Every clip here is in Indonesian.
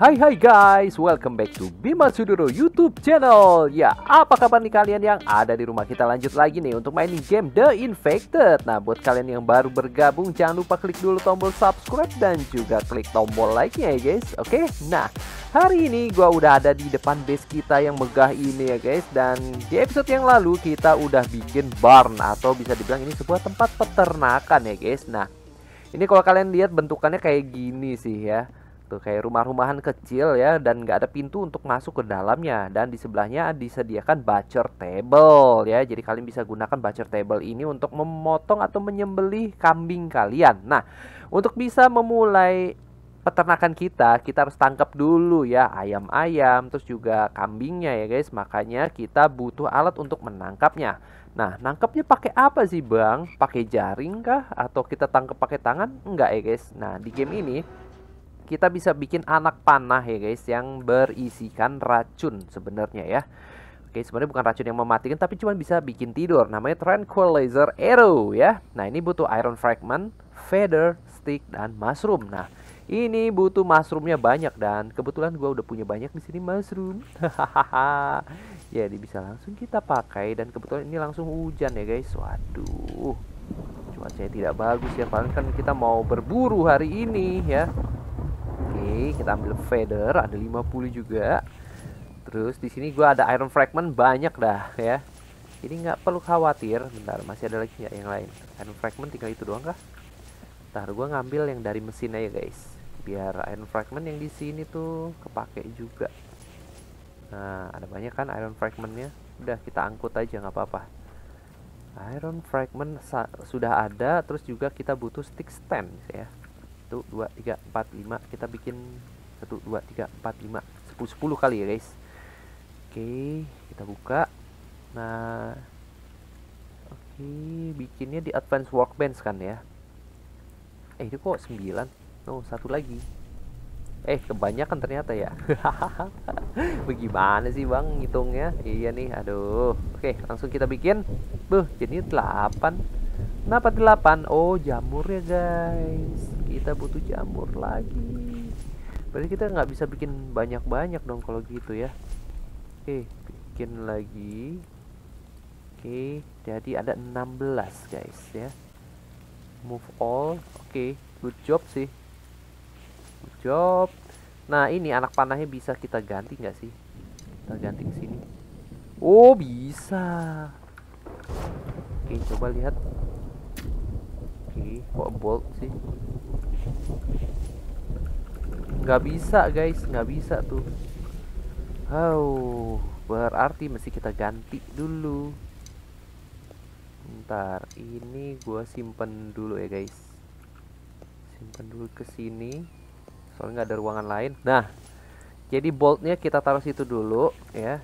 Hai hai guys, welcome back to Bima Sudoro YouTube channel. Ya, apa kabar nih kalian yang ada di rumah? Kita lanjut lagi nih untuk mainin game The Infected. Nah, buat kalian yang baru bergabung, jangan lupa klik dulu tombol subscribe dan juga klik tombol like-nya ya guys. Oke, nah hari ini gua udah ada di depan base kita yang megah ini ya guys. Dan di episode yang lalu kita udah bikin barn atau bisa dibilang ini sebuah tempat peternakan ya guys. Nah, ini kalau kalian lihat bentukannya kayak gini sih ya tuh gitu. kayak rumah-rumahan kecil ya dan nggak ada pintu untuk masuk ke dalamnya dan di sebelahnya disediakan butcher table ya jadi kalian bisa gunakan butcher table ini untuk memotong atau menyembelih kambing kalian nah untuk bisa memulai peternakan kita, kita harus tangkap dulu ya ayam-ayam, terus juga kambingnya ya guys. Makanya kita butuh alat untuk menangkapnya. Nah, nangkepnya pakai apa sih bang? Pakai jaring kah? Atau kita tangkap pakai tangan? Enggak ya guys. Nah, di game ini kita bisa bikin anak panah ya guys yang berisikan racun sebenarnya ya. Oke, sebenarnya bukan racun yang mematikan tapi cuma bisa bikin tidur. Namanya Tranquilizer Arrow ya. Nah, ini butuh iron fragment, feather, stick dan mushroom. Nah, ini butuh mushroomnya banyak dan kebetulan gue udah punya banyak di sini mushroom. Hahaha. Jadi bisa langsung kita pakai dan kebetulan ini langsung hujan ya guys. Waduh. Cuacanya tidak bagus ya. Paling kan kita mau berburu hari ini ya. Oke, kita ambil feather, ada 50 juga. Terus di sini gua ada iron fragment banyak dah ya. Ini nggak perlu khawatir. Bentar, masih ada lagi nggak yang lain? Iron fragment tinggal itu doang kah? Bentar, gua ngambil yang dari mesin aja guys. Biar iron fragment yang di sini tuh kepake juga. Nah, ada banyak kan iron fragmentnya. Udah kita angkut aja nggak apa-apa. Iron fragment sudah ada, terus juga kita butuh stick stand ya 1 2 3 4 5 kita bikin 1 2 3 4 5 10 10 kali ya guys oke kita buka nah oke bikinnya di advance workbench kan ya eh itu kok 9 no satu lagi Eh kebanyakan ternyata ya Bagaimana sih bang ngitungnya Iya nih aduh Oke langsung kita bikin Buh jadi 8 Kenapa 8 Oh jamurnya guys kita butuh jamur lagi berarti kita nggak bisa bikin banyak-banyak dong kalau gitu ya oke bikin lagi oke jadi ada 16 guys ya move all oke good job sih good job nah ini anak panahnya bisa kita ganti nggak sih kita ganti ke sini oh bisa oke coba lihat oke kok bolt sih nggak bisa guys nggak bisa tuh Oh, berarti mesti kita ganti dulu. Ntar ini gua simpen dulu ya, guys. Simpen dulu ke sini. Soalnya nggak ada ruangan lain. Nah, jadi boltnya kita taruh situ dulu ya.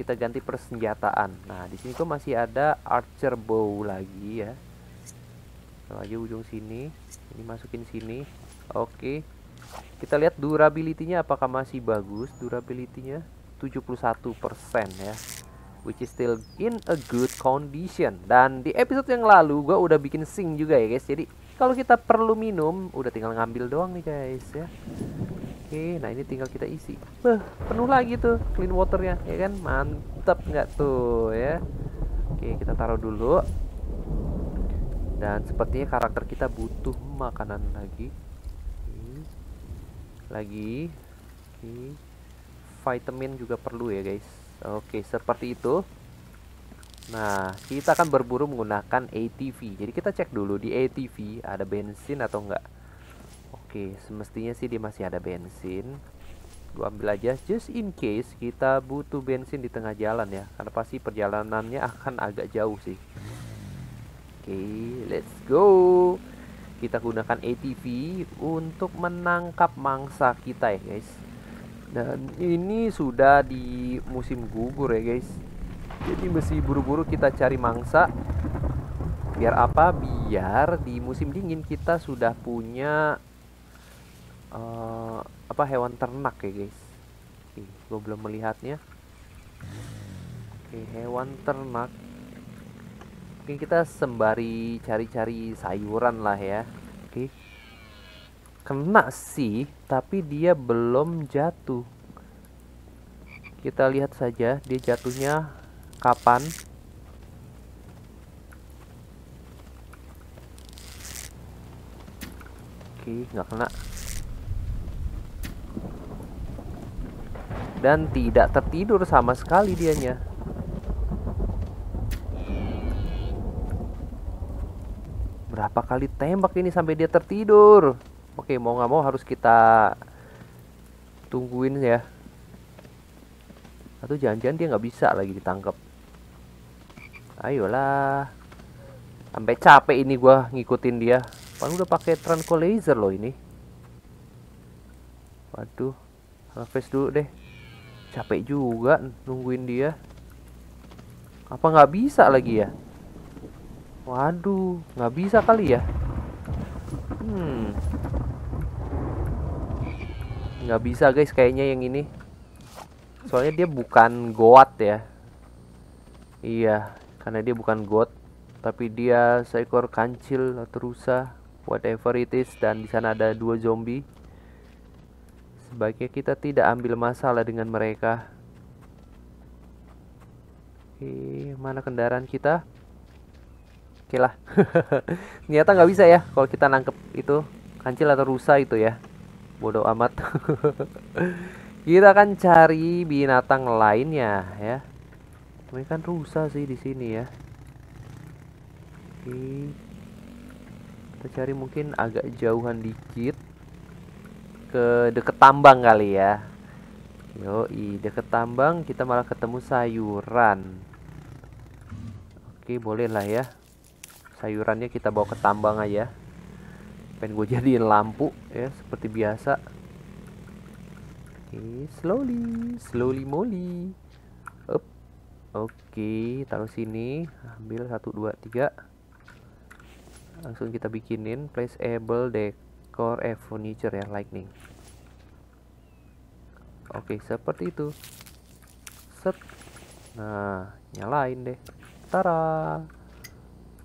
Kita ganti persenjataan. Nah, di sini tuh masih ada archer bow lagi ya lagi ujung sini ini masukin sini oke kita lihat durability-nya apakah masih bagus durability-nya 71% ya which is still in a good condition dan di episode yang lalu gua udah bikin sing juga ya guys jadi kalau kita perlu minum udah tinggal ngambil doang nih guys ya Oke, nah ini tinggal kita isi. Beuh, penuh lagi tuh clean waternya, ya kan? Mantap nggak tuh ya? Oke, kita taruh dulu dan sepertinya karakter kita butuh makanan lagi okay. Hmm. lagi okay. vitamin juga perlu ya guys oke okay, seperti itu nah kita akan berburu menggunakan ATV jadi kita cek dulu di ATV ada bensin atau enggak oke semestinya sih dia masih ada bensin Gua ambil aja just in case kita butuh bensin di tengah jalan ya karena pasti perjalanannya akan agak jauh sih okay, let's go. Kita gunakan ATV untuk menangkap mangsa kita ya guys. Dan ini sudah di musim gugur ya guys. Jadi mesti buru-buru kita cari mangsa. Biar apa? Biar di musim dingin kita sudah punya uh, apa hewan ternak ya guys. Ih, gue belum melihatnya. Oke, hewan ternak Mungkin kita sembari cari-cari sayuran lah ya. Oke. Kena sih, tapi dia belum jatuh. Kita lihat saja dia jatuhnya kapan. Oke, nggak kena. Dan tidak tertidur sama sekali dianya. berapa kali tembak ini sampai dia tertidur oke mau nggak mau harus kita tungguin ya atau jangan-jangan dia nggak bisa lagi ditangkap ayolah sampai capek ini gua ngikutin dia Kan udah pakai tranquilizer loh ini waduh Harvest dulu deh capek juga nungguin dia apa nggak bisa lagi ya Waduh, nggak bisa kali ya? Hmm. Nggak bisa guys kayaknya yang ini. Soalnya dia bukan goat ya. Iya, karena dia bukan goat. Tapi dia seekor kancil atau rusa. Whatever it is. Dan di sana ada dua zombie. Sebaiknya kita tidak ambil masalah dengan mereka. Oke, mana kendaraan kita? Oke lah. Ternyata nggak bisa ya kalau kita nangkep itu kancil atau rusa itu ya. Bodoh amat. kita akan cari binatang lainnya ya. Ini kan rusa sih di sini ya. Oke. Kita cari mungkin agak jauhan dikit ke deket tambang kali ya. Yoi, deket tambang kita malah ketemu sayuran. Oke, boleh lah ya sayurannya kita bawa ke tambang aja pengen gue jadiin lampu ya seperti biasa oke slowly slowly moly up oke taruh sini ambil satu dua tiga langsung kita bikinin placeable decor eh, furniture ya lightning oke seperti itu set nah nyalain deh Tarah.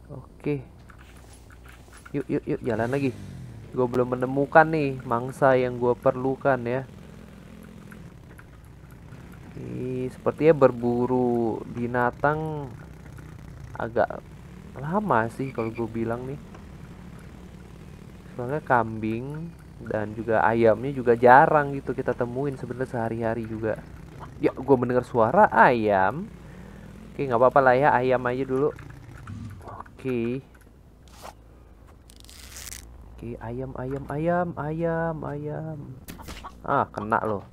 Oke. Yuk yuk yuk jalan lagi. Gue belum menemukan nih mangsa yang gue perlukan ya. Ini sepertinya berburu binatang agak lama sih kalau gue bilang nih. Soalnya kambing dan juga ayamnya juga jarang gitu kita temuin sebenarnya sehari-hari juga. Ya, gue mendengar suara ayam. Oke, nggak apa-apa lah ya ayam aja dulu. Oke, Oke, ayam, ayam, ayam, ayam, ayam. Ah, kena loh.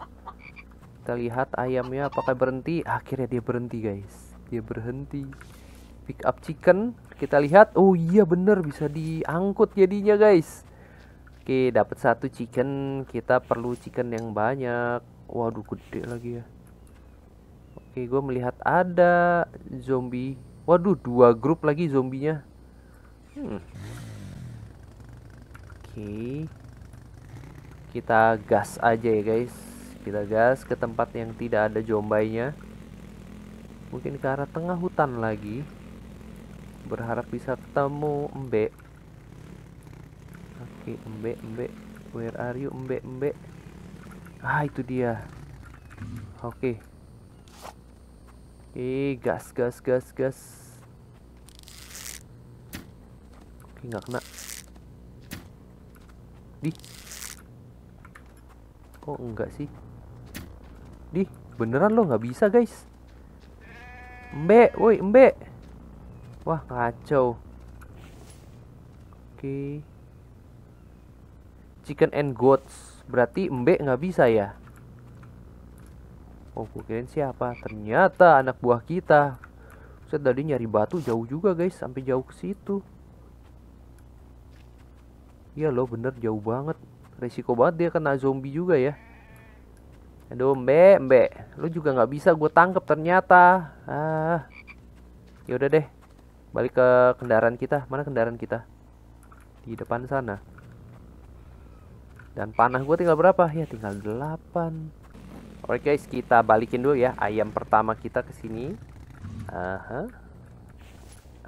Kita lihat ayamnya apakah berhenti. Akhirnya dia berhenti, guys. Dia berhenti. Pick up chicken. Kita lihat. Oh iya, bener bisa diangkut jadinya, guys. Oke, dapat satu chicken. Kita perlu chicken yang banyak. Waduh, gede lagi ya. Oke, gue melihat ada zombie Waduh, dua grup lagi zombinya. Hmm. Oke. Okay. Kita gas aja ya, guys. Kita gas ke tempat yang tidak ada zombinya. Mungkin ke arah tengah hutan lagi. Berharap bisa ketemu Embe. Oke, okay, Embe, Embe. Where are you, Embe, Embe? Ah, itu dia. Oke. Okay. Oke, gas, gas, gas, gas. Oke, nggak kena. Di. Kok enggak sih? Di, beneran lo nggak bisa, guys. Embe, woi, embe. Wah, kacau. Oke. Chicken and goats. Berarti embe nggak bisa ya? Oh kirain siapa Ternyata anak buah kita Saya tadi nyari batu jauh juga guys Sampai jauh ke situ Iya loh bener jauh banget Resiko banget dia kena zombie juga ya Aduh mbe mbe Lu juga nggak bisa gue tangkap ternyata ah. ya udah deh Balik ke kendaraan kita Mana kendaraan kita Di depan sana Dan panah gue tinggal berapa Ya tinggal delapan. Oke okay, guys, kita balikin dulu ya ayam pertama kita ke sini. Aha.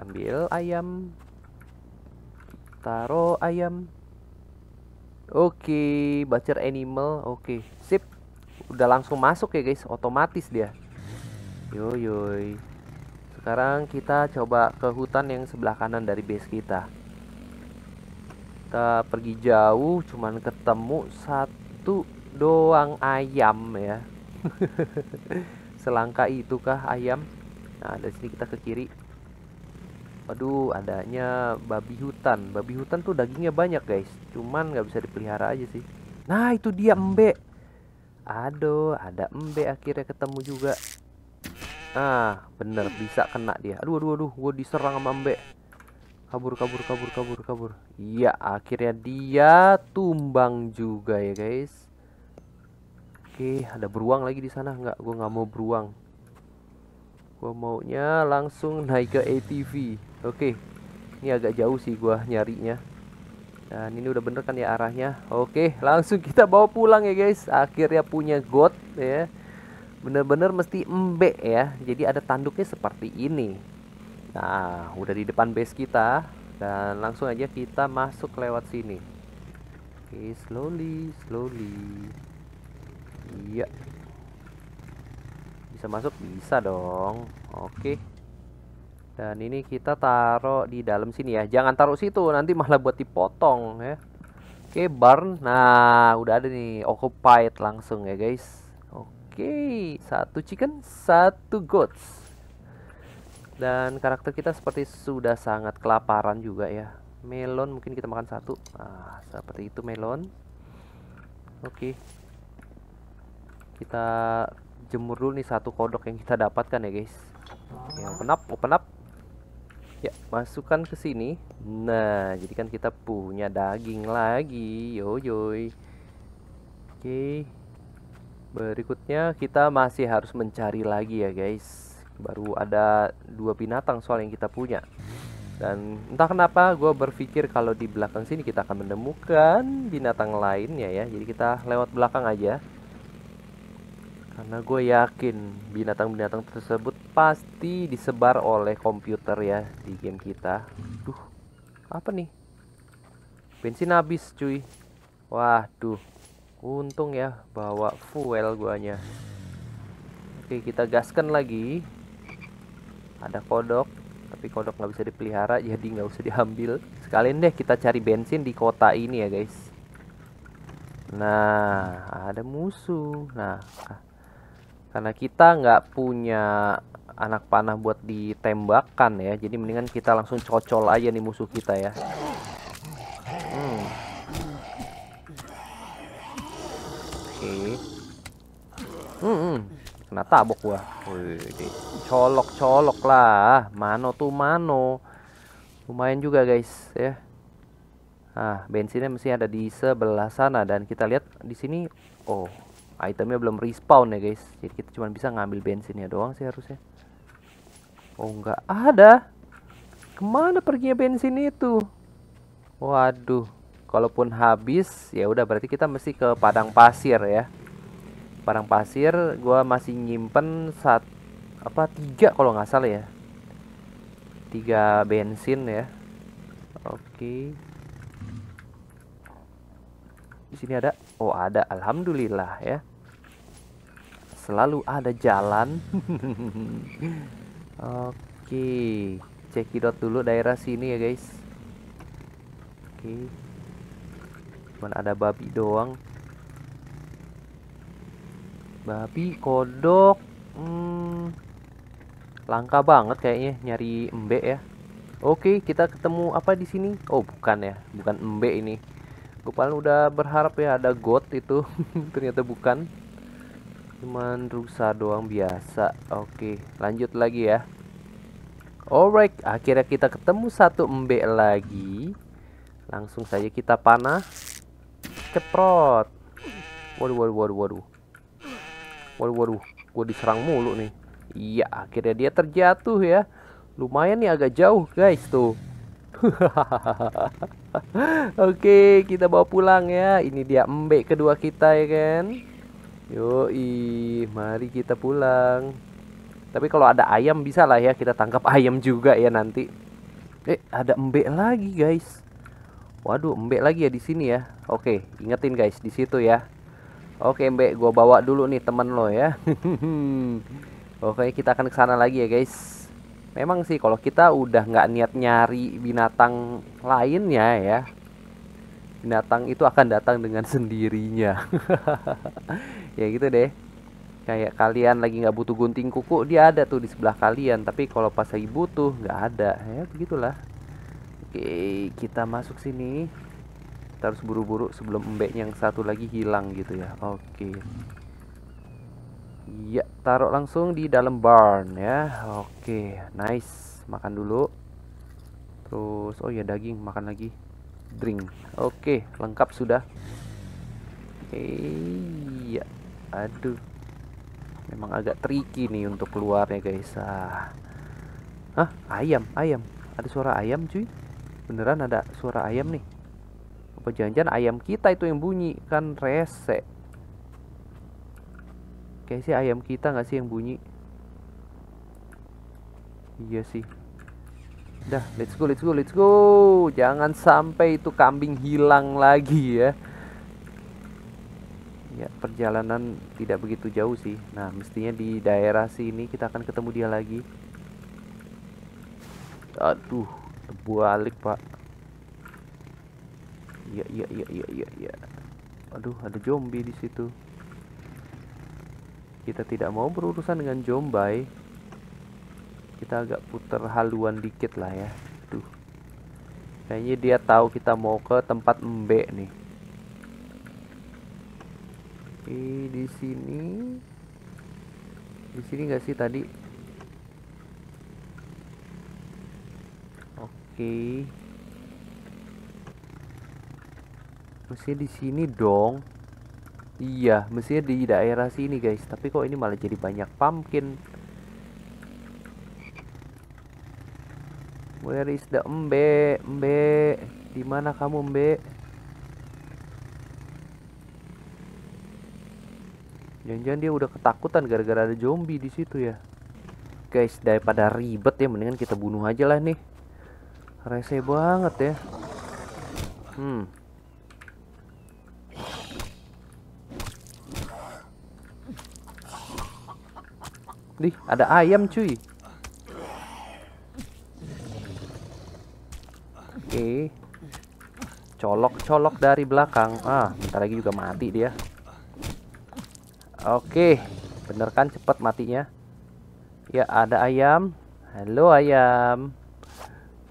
Ambil ayam. Taruh ayam. Oke, okay, butcher animal. Oke, okay. sip. Udah langsung masuk ya guys, otomatis dia. Yo Sekarang kita coba ke hutan yang sebelah kanan dari base kita. Kita pergi jauh cuman ketemu satu doang ayam ya selangka itu kah ayam nah dari sini kita ke kiri Aduh, adanya babi hutan. Babi hutan tuh dagingnya banyak, guys. Cuman nggak bisa dipelihara aja sih. Nah, itu dia embe. Aduh, ada embe akhirnya ketemu juga. Ah, bener bisa kena dia. Aduh, aduh, aduh, gue diserang sama embe. Kabur, kabur, kabur, kabur, kabur. Iya, akhirnya dia tumbang juga ya, guys. Oke, ada beruang lagi di sana. nggak? gue nggak mau beruang. Gue maunya langsung naik ke ATV. Oke. Ini agak jauh sih gue nyarinya. Dan ini udah bener kan ya arahnya. Oke, langsung kita bawa pulang ya guys. Akhirnya punya god ya. Bener-bener mesti embe ya. Jadi ada tanduknya seperti ini. Nah, udah di depan base kita dan langsung aja kita masuk lewat sini. Oke, slowly, slowly. Iya. Bisa masuk? Bisa dong. Oke. Dan ini kita taruh di dalam sini ya. Jangan taruh situ, nanti malah buat dipotong ya. Oke, barn. Nah, udah ada nih occupied langsung ya, guys. Oke, satu chicken, satu goats. Dan karakter kita seperti sudah sangat kelaparan juga ya. Melon mungkin kita makan satu. Nah, seperti itu melon. Oke, kita jemur dulu nih satu kodok yang kita dapatkan ya guys yang open up open up ya masukkan ke sini nah jadi kan kita punya daging lagi yo yo oke berikutnya kita masih harus mencari lagi ya guys baru ada dua binatang soal yang kita punya dan entah kenapa gue berpikir kalau di belakang sini kita akan menemukan binatang lainnya ya jadi kita lewat belakang aja karena gue yakin binatang-binatang tersebut pasti disebar oleh komputer ya di game kita duh apa nih bensin habis cuy waduh untung ya bawa fuel guanya oke kita gaskan lagi ada kodok tapi kodok nggak bisa dipelihara jadi nggak usah diambil sekalian deh kita cari bensin di kota ini ya guys nah ada musuh nah ah, karena kita nggak punya anak panah buat ditembakkan ya jadi mendingan kita langsung cocol aja nih musuh kita ya hmm. oke okay. hmm, hmm. kena tabok gua colok colok lah mano tuh mano lumayan juga guys ya ah bensinnya mesti ada di sebelah sana dan kita lihat di sini oh itemnya belum respawn ya guys jadi kita cuma bisa ngambil bensinnya doang sih harusnya oh nggak ada kemana perginya bensin itu waduh kalaupun habis ya udah berarti kita mesti ke padang pasir ya padang pasir gua masih nyimpen saat apa tiga kalau nggak salah ya tiga bensin ya oke okay. Di sini ada. Oh, ada. Alhamdulillah ya. Selalu ada jalan. Oke. Cekidot dulu daerah sini ya, guys. Oke. Cuman ada babi doang. Babi, kodok. Hmm. Langka banget kayaknya nyari embe ya. Oke, kita ketemu apa di sini? Oh, bukan ya. Bukan embe ini gue paling udah berharap ya ada god itu ternyata bukan cuman rusa doang biasa oke lanjut lagi ya alright akhirnya kita ketemu satu embe lagi langsung saja kita panah ceprot waduh waduh waduh waduh waduh waduh gue diserang mulu nih iya akhirnya dia terjatuh ya lumayan nih agak jauh guys tuh hahaha Oke, kita bawa pulang ya. Ini dia embek kedua kita ya kan. Yoi, mari kita pulang. Tapi kalau ada ayam bisa lah ya kita tangkap ayam juga ya nanti. Eh, ada embek lagi guys. Waduh, embek lagi ya di sini ya. Oke, ingetin guys di situ ya. Oke, embek, gua bawa dulu nih temen lo ya. Oke, kita akan ke sana lagi ya guys memang sih kalau kita udah nggak niat nyari binatang lainnya ya binatang itu akan datang dengan sendirinya ya gitu deh kayak kalian lagi nggak butuh gunting kuku dia ada tuh di sebelah kalian tapi kalau pas lagi butuh nggak ada ya begitulah oke kita masuk sini kita harus buru-buru sebelum embeknya yang satu lagi hilang gitu ya oke Iya, taruh langsung di dalam barn ya. Oke, nice. Makan dulu. Terus oh ya daging, makan lagi. Drink. Oke, lengkap sudah. Iya. Aduh. Memang agak tricky nih untuk keluarnya, guys. Ah. Hah, ayam, ayam. Ada suara ayam, cuy. Beneran ada suara ayam nih. Apa jangan-jangan ayam kita itu yang bunyi kan rese. Kayak sih ayam kita nggak sih yang bunyi? Iya sih. Dah, let's go, let's go, let's go. Jangan sampai itu kambing hilang lagi ya. Ya, perjalanan tidak begitu jauh sih. Nah, mestinya di daerah sini kita akan ketemu dia lagi. Aduh, terbalik, Pak. Iya, iya, iya, iya, iya, iya. Aduh, ada zombie di situ kita tidak mau berurusan dengan Jombai kita agak puter haluan dikit lah ya tuh kayaknya dia tahu kita mau ke tempat embe nih eh di sini di sini nggak sih tadi oke mesti di sini dong Iya, mestinya di daerah sini guys. Tapi kok ini malah jadi banyak pumpkin. Where is the embe? Embe, di mana kamu embe? Jangan-jangan dia udah ketakutan gara-gara ada zombie di situ ya. Guys, daripada ribet ya mendingan kita bunuh aja lah nih. Rese banget ya. Hmm, Dih, ada ayam cuy. Oke. Colok-colok dari belakang. Ah, bentar lagi juga mati dia. Oke. Okay. Bener kan cepat matinya. Ya, ada ayam. Halo ayam.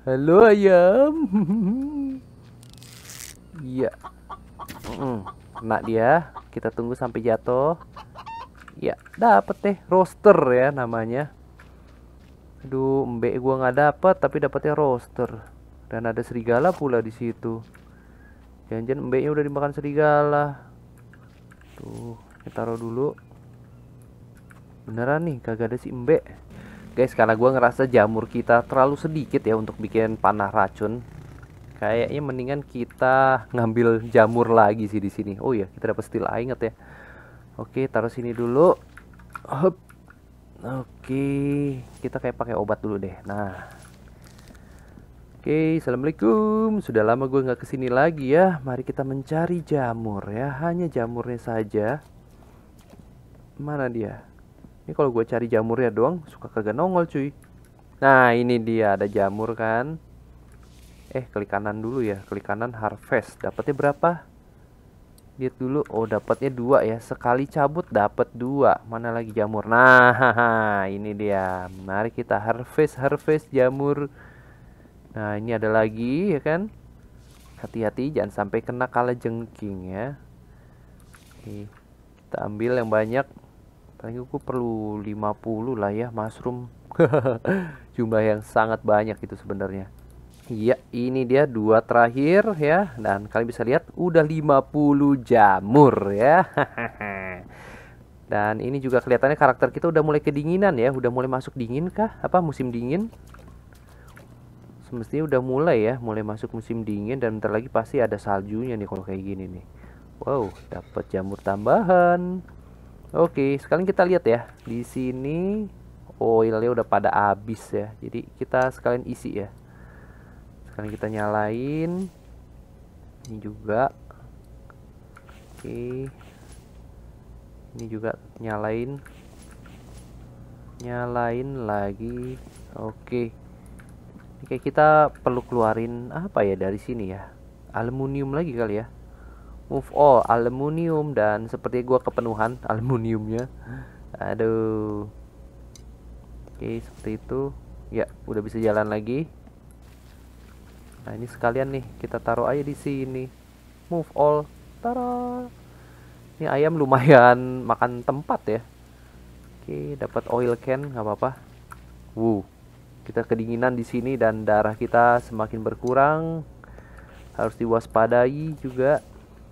Halo ayam. Iya. mm -mm. dia. Kita tunggu sampai jatuh ya dapet deh roster ya namanya aduh mbe gua nggak dapet tapi dapetnya roster dan ada serigala pula di situ janjian mbe udah dimakan serigala tuh kita taruh dulu beneran nih kagak ada si mbe guys karena gua ngerasa jamur kita terlalu sedikit ya untuk bikin panah racun kayaknya mendingan kita ngambil jamur lagi sih di sini oh iya, ah, ya kita dapat steel inget ya Oke, taruh sini dulu. Hup. Oke, kita kayak pakai obat dulu deh. Nah. Oke, assalamualaikum. Sudah lama gue nggak kesini lagi ya. Mari kita mencari jamur ya. Hanya jamurnya saja. Mana dia? Ini kalau gue cari jamur ya doang, suka kagak nongol cuy. Nah, ini dia ada jamur kan. Eh, klik kanan dulu ya. Klik kanan harvest. Dapatnya berapa? lihat dulu oh dapatnya dua ya sekali cabut dapat dua mana lagi jamur nah ini dia mari kita harvest harvest jamur nah ini ada lagi ya kan hati-hati jangan sampai kena kala jengking ya Oke, kita ambil yang banyak paling aku perlu 50 lah ya mushroom jumlah yang sangat banyak itu sebenarnya Ya, ini dia dua terakhir ya. Dan kalian bisa lihat udah 50 jamur ya. Dan ini juga kelihatannya karakter kita udah mulai kedinginan ya, udah mulai masuk dingin kah? Apa musim dingin? Semestinya udah mulai ya, mulai masuk musim dingin dan bentar lagi pasti ada saljunya nih kalau kayak gini nih. Wow, dapat jamur tambahan. Oke, sekarang kita lihat ya. Di sini oilnya udah pada habis ya. Jadi kita sekalian isi ya sekarang kita nyalain ini juga oke ini juga nyalain nyalain lagi oke oke kita perlu keluarin apa ya dari sini ya aluminium lagi kali ya move all aluminium dan seperti gua kepenuhan aluminiumnya aduh oke seperti itu ya udah bisa jalan lagi Nah ini sekalian nih kita taruh aja di sini. Move all. Tara. Ini ayam lumayan makan tempat ya. Oke, dapat oil can nggak apa-apa. Wuh. Kita kedinginan di sini dan darah kita semakin berkurang. Harus diwaspadai juga.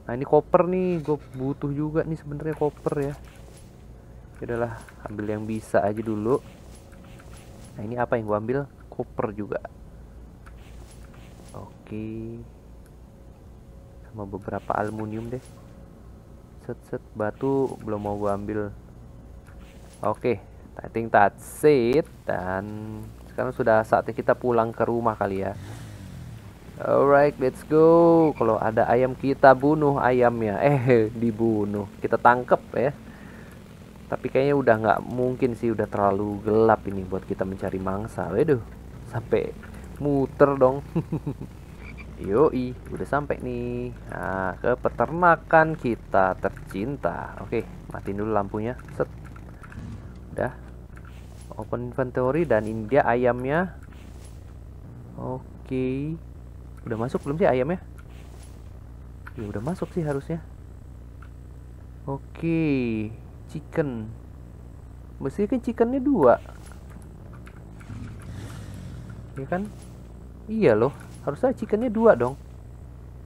Nah ini koper nih, gue butuh juga nih sebenarnya koper ya. Yaudahlah, ambil yang bisa aja dulu. Nah ini apa yang gue ambil? Koper juga. Oke. sama beberapa aluminium deh set set batu belum mau gua ambil oke okay, I think that's it dan sekarang sudah saatnya kita pulang ke rumah kali ya alright let's go kalau ada ayam kita bunuh ayamnya eh dibunuh kita tangkep ya tapi kayaknya udah nggak mungkin sih udah terlalu gelap ini buat kita mencari mangsa waduh sampai muter dong Yoi, udah sampai nih. Nah, ke peternakan kita tercinta. Oke, matiin dulu lampunya. Set. Udah. Open inventory dan ini dia ayamnya. Oke. Udah masuk belum sih ayamnya? Ya udah masuk sih harusnya. Oke, chicken. Mesti kan chickennya dua. Iya kan? Iya loh harusnya chickennya dua dong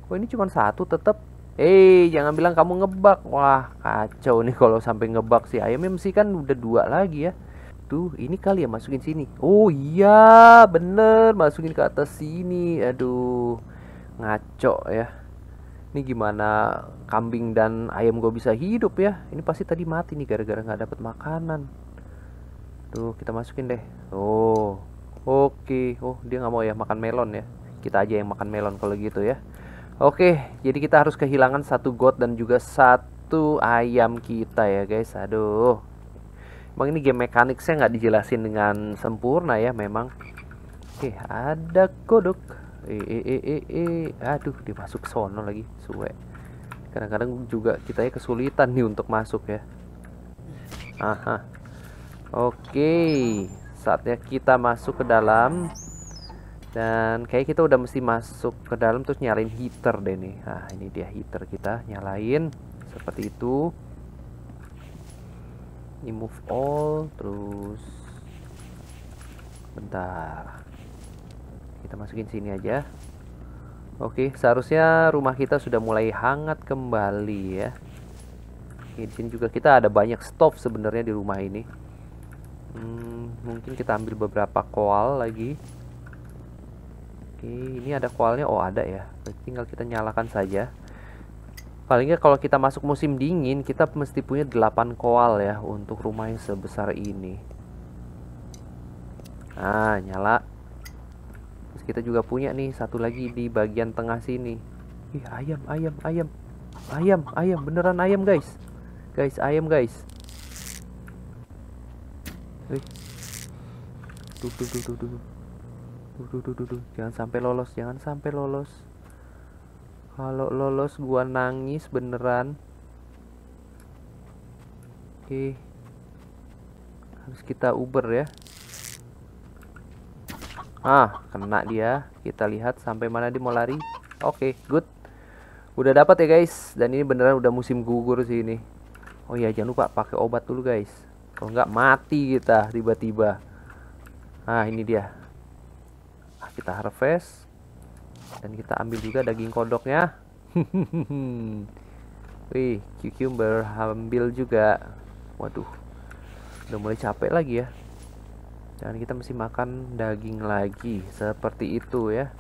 kok ini cuma satu tetap Eh, hey, jangan bilang kamu ngebak. Wah, kacau nih kalau sampai ngebak si ayamnya mesti kan udah dua lagi ya. Tuh, ini kali ya masukin sini. Oh iya, bener masukin ke atas sini. Aduh, ngaco ya. Ini gimana kambing dan ayam gue bisa hidup ya? Ini pasti tadi mati nih gara-gara nggak dapet makanan. Tuh, kita masukin deh. Oh, oke. Okay. Oh, dia nggak mau ya makan melon ya kita aja yang makan melon kalau gitu ya. Oke, jadi kita harus kehilangan satu god dan juga satu ayam kita ya guys. Aduh. Emang ini game mekanik saya nggak dijelasin dengan sempurna ya memang. Oke, ada kodok. Eh, eh, eh, eh, eh. Aduh, dimasuk sono lagi. Suwe. Kadang-kadang juga kita ya kesulitan nih untuk masuk ya. Aha. Oke, saatnya kita masuk ke dalam dan kayak kita udah mesti masuk ke dalam terus nyalain heater deh nih nah ini dia heater kita nyalain seperti itu ini move all terus bentar kita masukin sini aja oke seharusnya rumah kita sudah mulai hangat kembali ya oke, di juga kita ada banyak stop sebenarnya di rumah ini hmm, mungkin kita ambil beberapa koal lagi Oke, ini ada koalnya. Oh, ada ya. Berarti tinggal kita nyalakan saja. Palingnya kalau kita masuk musim dingin, kita mesti punya 8 koal ya untuk rumah yang sebesar ini. Nah, nyala. Terus kita juga punya nih satu lagi di bagian tengah sini. Ih, ayam, ayam, ayam. Ayam, ayam, beneran ayam, guys. Guys, ayam, guys. Wih. tuh, tuh, tuh, tuh. Duh, duh, duh, duh. Jangan sampai lolos, jangan sampai lolos. Kalau lolos gua nangis beneran. Oke. Harus kita Uber ya. Ah, kena dia. Kita lihat sampai mana dia mau lari. Oke, okay, good. Udah dapat ya, guys. Dan ini beneran udah musim gugur sih ini. Oh iya, jangan lupa pakai obat dulu, guys. Kalau nggak mati kita tiba-tiba. Ah, ini dia nah, kita harvest dan kita ambil juga daging kodoknya wih cucumber ambil juga waduh udah mulai capek lagi ya dan kita mesti makan daging lagi seperti itu ya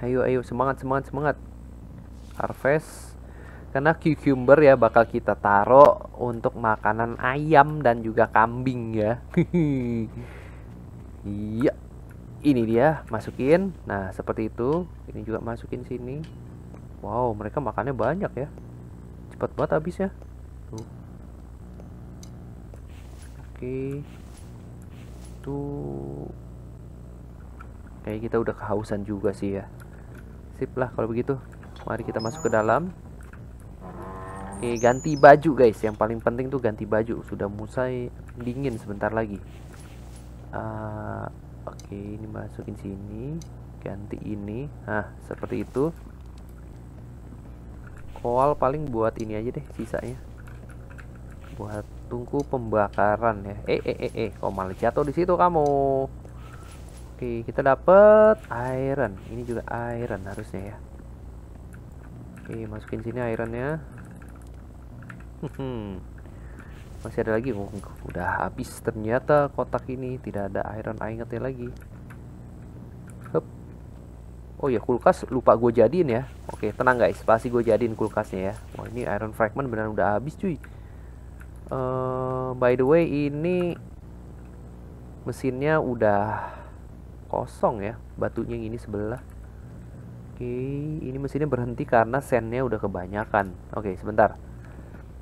ayo ayo semangat semangat semangat harvest karena cucumber ya bakal kita taruh untuk makanan ayam dan juga kambing ya iya ini dia masukin nah seperti itu ini juga masukin sini wow mereka makannya banyak ya cepat banget habisnya tuh oke tuh kayak kita udah kehausan juga sih ya sip lah kalau begitu mari kita masuk ke dalam Oke, ganti baju guys. Yang paling penting tuh ganti baju. Sudah musai dingin sebentar lagi. Uh, oke ini masukin sini ganti ini nah seperti itu koal paling buat ini aja deh sisanya buat tungku pembakaran ya eh eh eh eh kok malah jatuh di situ kamu oke kita dapat iron ini juga iron harusnya ya oke masukin sini ironnya hmm, hmm masih ada lagi oh, udah habis ternyata kotak ini tidak ada iron ingetnya lagi Hup. oh ya kulkas lupa gue jadiin ya oke tenang guys pasti gue jadiin kulkasnya ya wah ini iron fragment benar udah habis cuy uh, by the way ini mesinnya udah kosong ya batunya yang ini sebelah oke ini mesinnya berhenti karena sennya udah kebanyakan oke sebentar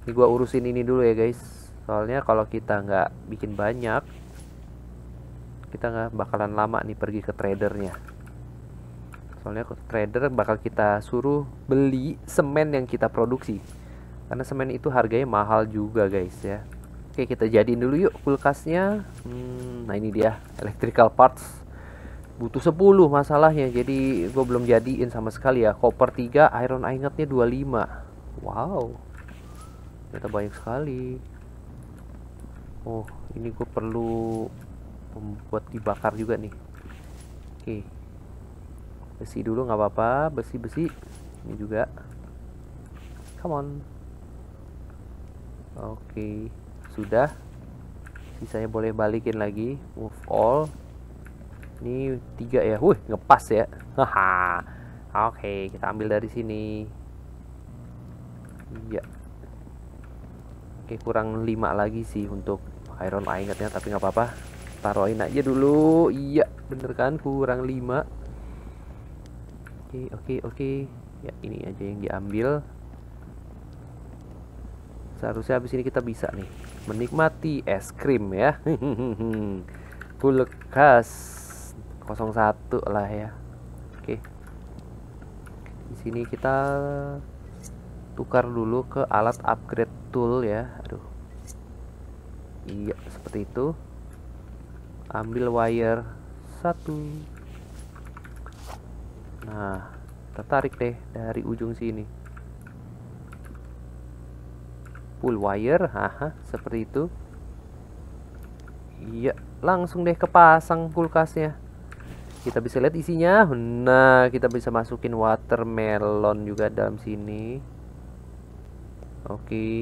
ini gua urusin ini dulu ya guys soalnya kalau kita nggak bikin banyak kita nggak bakalan lama nih pergi ke tradernya soalnya ke trader bakal kita suruh beli semen yang kita produksi karena semen itu harganya mahal juga guys ya oke kita jadiin dulu yuk kulkasnya hmm, nah ini dia electrical parts butuh 10 masalahnya jadi gue belum jadiin sama sekali ya koper 3 iron ingatnya 25 wow ternyata banyak sekali oh ini gue perlu membuat dibakar juga nih oke besi dulu nggak apa-apa besi besi ini juga come on oke sudah sisanya boleh balikin lagi move all ini tiga ya wih ngepas ya haha oke kita ambil dari sini iya Oke, kurang lima lagi sih untuk iron ingatnya tapi nggak apa-apa taruhin aja dulu iya bener kan kurang 5 oke oke oke ya ini aja yang diambil seharusnya habis ini kita bisa nih menikmati es krim ya kulkas 01 lah ya oke di sini kita tukar dulu ke alat upgrade tool ya aduh iya seperti itu ambil wire satu nah tertarik deh dari ujung sini pull wire haha seperti itu iya langsung deh kepasang kulkasnya kita bisa lihat isinya nah kita bisa masukin watermelon juga dalam sini oke okay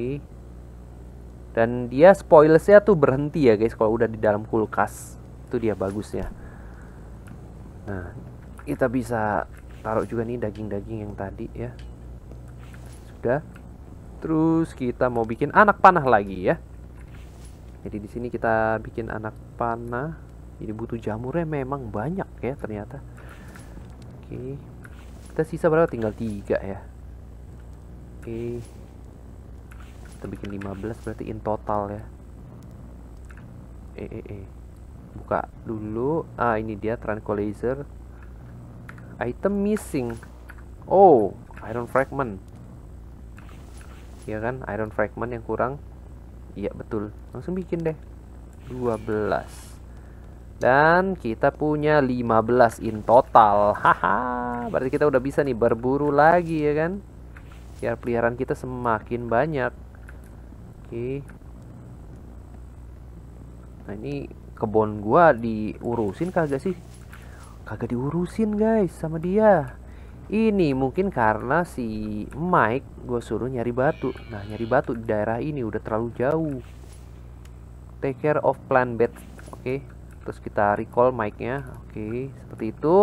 dan dia spoilersnya tuh berhenti ya guys kalau udah di dalam kulkas itu dia bagusnya nah kita bisa taruh juga nih daging-daging yang tadi ya sudah terus kita mau bikin anak panah lagi ya jadi di sini kita bikin anak panah jadi butuh jamurnya memang banyak ya ternyata oke kita sisa berapa tinggal tiga ya oke bisa bikin 15 berarti in total ya eh eh eh buka dulu ah ini dia tranquilizer item missing oh iron fragment ya kan iron fragment yang kurang iya betul langsung bikin deh 12 dan kita punya 15 in total haha berarti kita udah bisa nih berburu lagi ya kan biar peliharaan kita semakin banyak okay. nah ini kebon gua diurusin kagak sih kagak diurusin guys sama dia ini mungkin karena si Mike gue suruh nyari batu nah nyari batu di daerah ini udah terlalu jauh take care of plant bed oke okay. terus kita recall Mike nya oke okay. seperti itu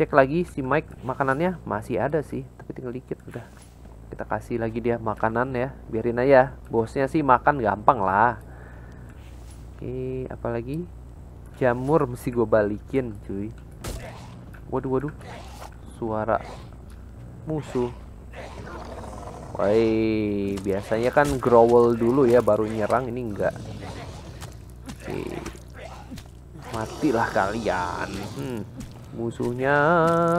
cek lagi si Mike makanannya masih ada sih tapi tinggal dikit udah kita kasih lagi dia makanan ya biarin aja bosnya sih makan gampang lah oke apalagi jamur mesti gue balikin cuy waduh waduh suara musuh Woi, biasanya kan growl dulu ya baru nyerang ini enggak. Oke. Matilah kalian. Hmm. Musuhnya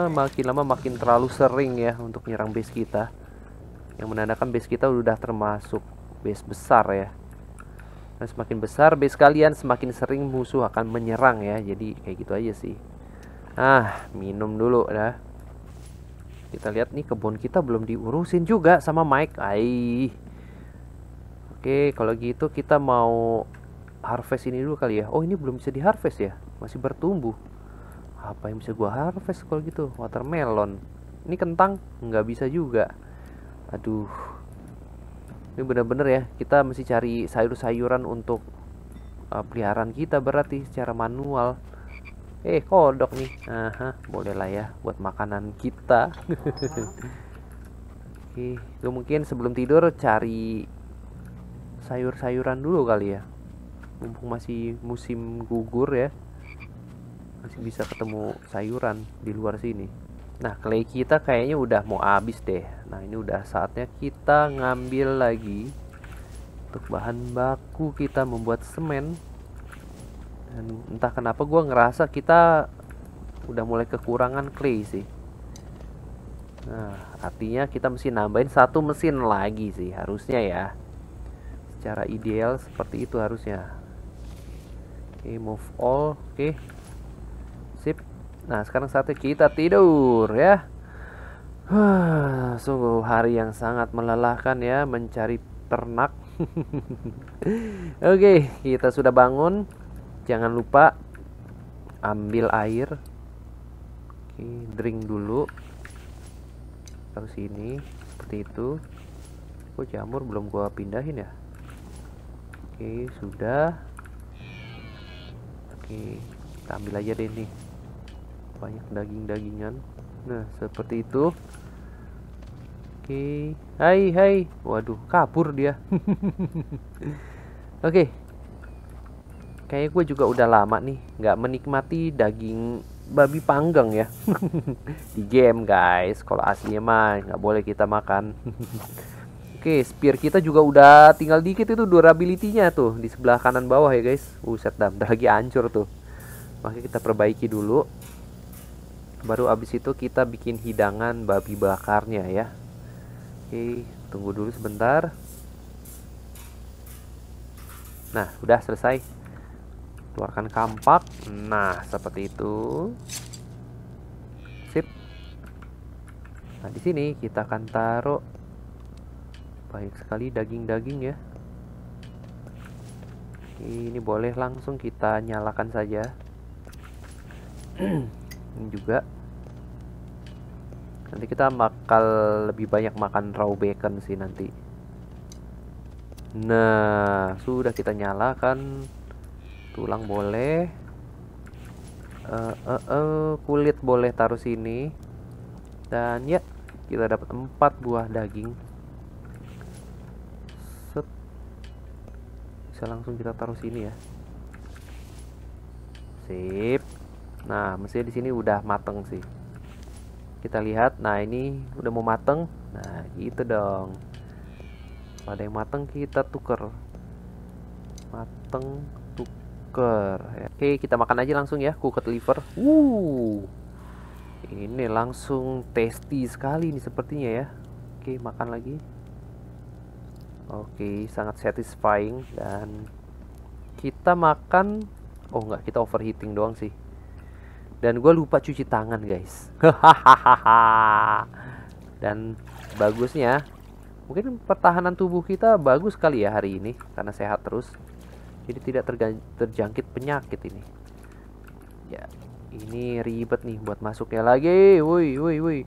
makin lama makin terlalu sering ya untuk nyerang base kita yang menandakan base kita udah termasuk base besar ya Nah, semakin besar base kalian, semakin sering musuh akan menyerang ya. Jadi kayak gitu aja sih. Ah, minum dulu dah. Kita lihat nih kebun kita belum diurusin juga sama Mike. Aih. Oke, kalau gitu kita mau harvest ini dulu kali ya. Oh, ini belum bisa di harvest ya. Masih bertumbuh. Apa yang bisa gua harvest kalau gitu? Watermelon. Ini kentang nggak bisa juga aduh ini bener-bener ya kita mesti cari sayur-sayuran untuk uh, peliharaan kita berarti secara manual eh kodok nih aha boleh lah ya buat makanan kita oke gue mungkin sebelum tidur cari sayur-sayuran dulu kali ya mumpung masih musim gugur ya masih bisa ketemu sayuran di luar sini Nah, clay kita kayaknya udah mau habis deh. Nah, ini udah saatnya kita ngambil lagi untuk bahan baku kita membuat semen. Dan entah kenapa gue ngerasa kita udah mulai kekurangan clay sih. Nah, artinya kita mesti nambahin satu mesin lagi sih harusnya ya. Secara ideal seperti itu harusnya. Oke, okay, move all. Oke. Okay. Nah sekarang saatnya kita tidur ya Sungguh hari yang sangat melelahkan ya Mencari ternak Oke okay, kita sudah bangun Jangan lupa Ambil air Oke, okay, Drink dulu Terus ini Seperti itu Oh jamur belum gua pindahin ya Oke okay, sudah Oke kita ambil aja deh ini banyak daging-dagingan nah seperti itu oke hai hai waduh kabur dia oke kayaknya gue juga udah lama nih nggak menikmati daging babi panggang ya di game guys kalau aslinya mah nggak boleh kita makan Oke, okay, spear kita juga udah tinggal dikit itu durability-nya tuh di sebelah kanan bawah ya guys. uset dah, lagi hancur tuh. Makanya kita perbaiki dulu baru abis itu kita bikin hidangan babi bakarnya ya oke tunggu dulu sebentar nah udah selesai keluarkan kampak nah seperti itu sip nah di sini kita akan taruh banyak sekali daging-daging ya ini boleh langsung kita nyalakan saja ini juga nanti kita bakal lebih banyak makan raw bacon sih nanti nah sudah kita nyalakan tulang boleh uh, uh, uh, kulit boleh taruh sini dan ya kita dapat empat buah daging Set. bisa langsung kita taruh sini ya sip Nah, mesinnya di sini udah mateng sih. Kita lihat, nah ini udah mau mateng. Nah, gitu dong. Kalau yang mateng kita tuker. Mateng tuker. Ya. Oke, kita makan aja langsung ya, cooked liver. uh Ini langsung tasty sekali ini sepertinya ya. Oke, makan lagi. Oke, sangat satisfying dan kita makan oh enggak, kita overheating doang sih dan gue lupa cuci tangan guys dan bagusnya mungkin pertahanan tubuh kita bagus sekali ya hari ini karena sehat terus jadi tidak terjangkit penyakit ini ya ini ribet nih buat masuknya lagi woi woi woi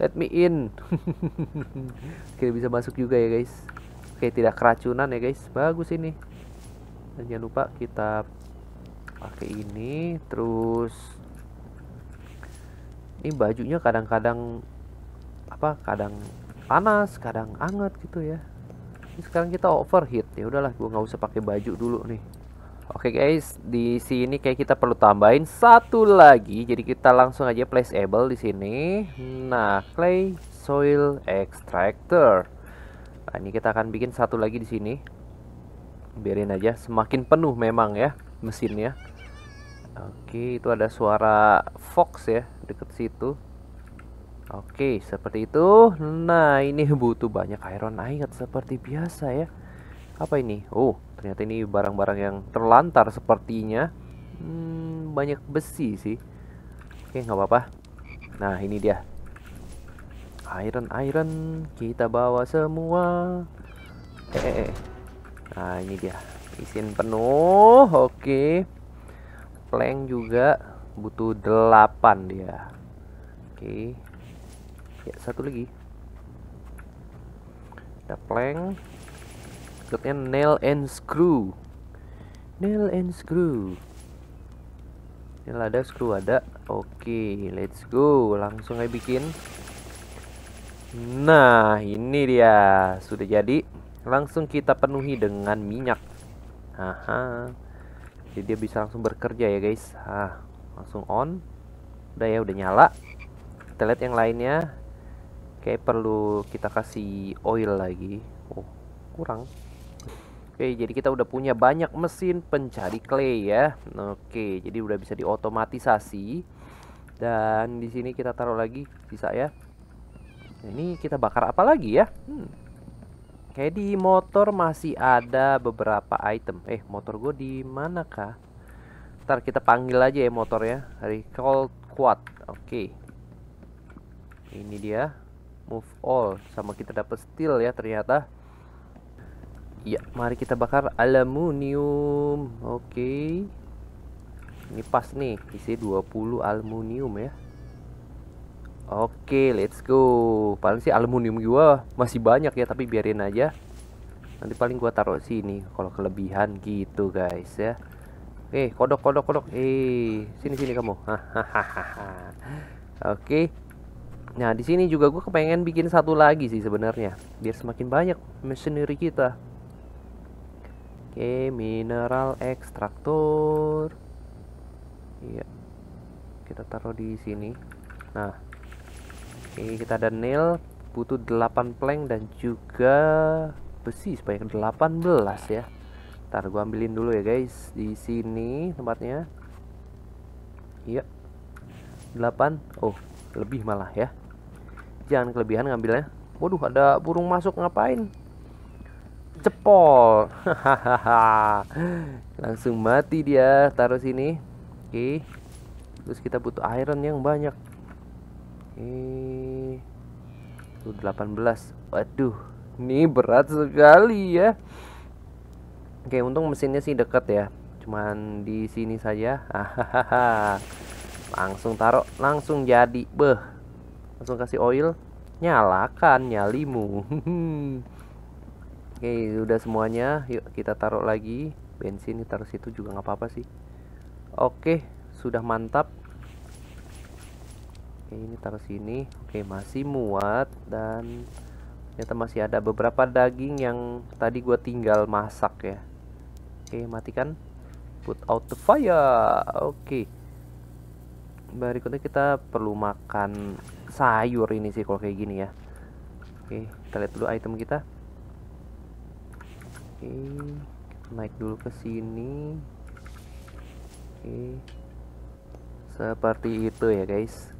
let me in kita bisa masuk juga ya guys oke tidak keracunan ya guys bagus ini dan jangan lupa kita pakai ini terus ini bajunya kadang-kadang apa kadang panas kadang anget gitu ya ini sekarang kita overheat ya udahlah gue nggak usah pakai baju dulu nih oke guys di sini kayak kita perlu tambahin satu lagi jadi kita langsung aja placeable di sini nah clay soil extractor nah, ini kita akan bikin satu lagi di sini biarin aja semakin penuh memang ya mesinnya Oke, itu ada suara fox ya deket situ. Oke, seperti itu. Nah, ini butuh banyak iron ingot seperti biasa ya. Apa ini? Oh, ternyata ini barang-barang yang terlantar sepertinya. Hmm, banyak besi sih. Oke, nggak apa-apa. Nah, ini dia. Iron, iron. Kita bawa semua. Eh, eh, eh. Nah, ini dia. Isin penuh. Oke plank juga butuh 8 dia oke okay. ya satu lagi ada plank berikutnya nail and screw nail and screw Ini ada screw ada oke okay, let's go langsung aja bikin nah ini dia sudah jadi langsung kita penuhi dengan minyak haha jadi dia bisa langsung bekerja ya guys ah langsung on udah ya udah nyala kita lihat yang lainnya kayak perlu kita kasih oil lagi oh kurang oke jadi kita udah punya banyak mesin pencari clay ya oke jadi udah bisa diotomatisasi dan di sini kita taruh lagi bisa ya nah, ini kita bakar apa lagi ya hmm, Kayak di motor masih ada beberapa item. Eh, motor gue di mana kah? Ntar kita panggil aja ya motornya. Recall quad. Oke. Okay. Ini dia. Move all. Sama kita dapat steel ya ternyata. Ya, mari kita bakar aluminium. Oke. Okay. Ini pas nih, isi 20 aluminium ya. Oke, let's go. Paling sih aluminium gua masih banyak ya, tapi biarin aja. Nanti paling gua taruh sini kalau kelebihan gitu, guys ya. Oke, kodok kodok kodok. Eh, sini sini kamu. Hahaha. Oke. Nah, di sini juga gua kepengen bikin satu lagi sih sebenarnya, biar semakin banyak machinery kita. Oke, mineral ekstraktor. Iya. Kita taruh di sini. Nah, Oke, kita ada nail, butuh 8 plank dan juga besi sebanyak 18 ya. Ntar gua ambilin dulu ya, guys. Di sini tempatnya. Iya. 8. Oh, lebih malah ya. Jangan kelebihan ngambilnya. Waduh, ada burung masuk ngapain? Cepol. Langsung mati dia. Taruh sini. Oke. Terus kita butuh iron yang banyak ini tuh 18 waduh ini berat sekali ya oke untung mesinnya sih deket ya cuman di sini saja langsung taruh langsung jadi beh langsung kasih oil nyalakan nyalimu oke udah semuanya yuk kita taruh lagi bensin taruh situ juga nggak apa-apa sih oke sudah mantap Oke, ini taruh sini. Oke, masih muat dan ternyata masih ada beberapa daging yang tadi gue tinggal masak ya. Oke, matikan. Put out the fire. Oke. Berikutnya kita perlu makan sayur ini sih kalau kayak gini ya. Oke, kita lihat dulu item kita. Oke, naik dulu ke sini. Oke. Seperti itu ya, guys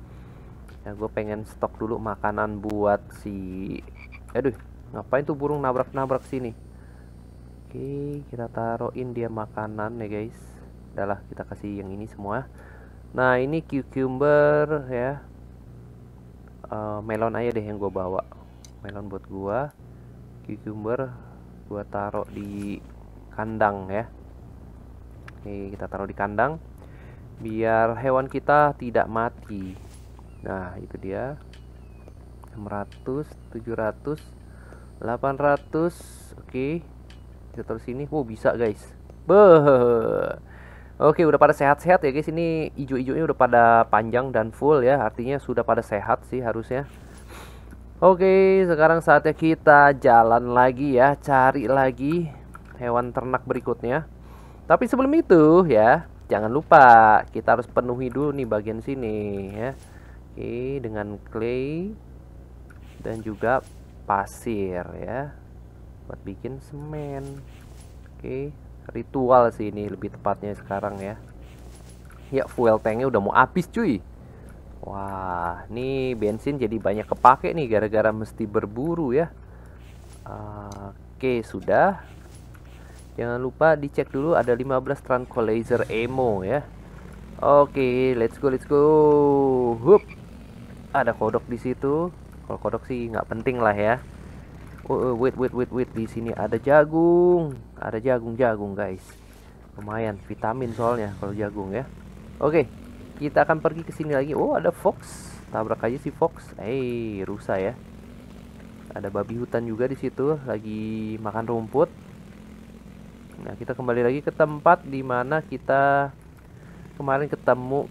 ya gue pengen stok dulu makanan buat si aduh ngapain tuh burung nabrak-nabrak sini oke kita taruhin dia makanan ya guys udahlah kita kasih yang ini semua nah ini cucumber ya uh, melon aja deh yang gue bawa melon buat gue cucumber gue taruh di kandang ya oke kita taruh di kandang biar hewan kita tidak mati nah itu dia 600 700 800 oke okay. kita terus sini Oh, bisa guys Beuh. Oke, udah pada sehat-sehat ya guys. Ini ijo-ijonya udah pada panjang dan full ya. Artinya sudah pada sehat sih harusnya. Oke, sekarang saatnya kita jalan lagi ya, cari lagi hewan ternak berikutnya. Tapi sebelum itu ya, jangan lupa kita harus penuhi dulu nih bagian sini ya. Oke, dengan clay dan juga pasir ya. Buat bikin semen. Oke, ritual sih ini lebih tepatnya sekarang ya. Ya, fuel tanknya udah mau habis cuy. Wah, ini bensin jadi banyak kepake nih gara-gara mesti berburu ya. Oke, sudah. Jangan lupa dicek dulu ada 15 tranquilizer emo ya. Oke, okay, let's go, let's go. Hup ada kodok di situ kalau kodok sih nggak penting lah ya oh, oh, wait wait wait wait di sini ada jagung ada jagung jagung guys lumayan vitamin soalnya kalau jagung ya oke kita akan pergi ke sini lagi oh ada fox tabrak aja si fox eh hey, rusa ya ada babi hutan juga di situ lagi makan rumput nah kita kembali lagi ke tempat dimana kita kemarin ketemu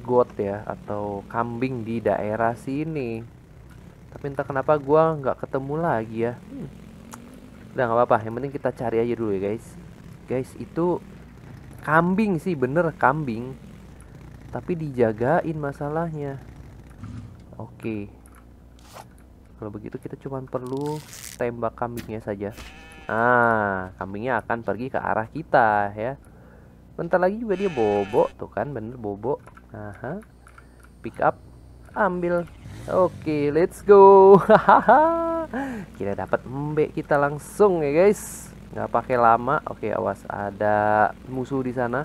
got ya atau kambing di daerah sini tapi entah kenapa gue nggak ketemu lagi ya hmm. udah nggak apa-apa yang penting kita cari aja dulu ya guys guys itu kambing sih bener kambing tapi dijagain masalahnya oke kalau begitu kita cuma perlu tembak kambingnya saja ah kambingnya akan pergi ke arah kita ya bentar lagi juga dia bobo tuh kan bener bobo Aha. Pick up, ambil. Oke, okay, let's go. kita dapat embe kita langsung ya, guys. Nggak pakai lama. Oke, okay, awas ada musuh di sana.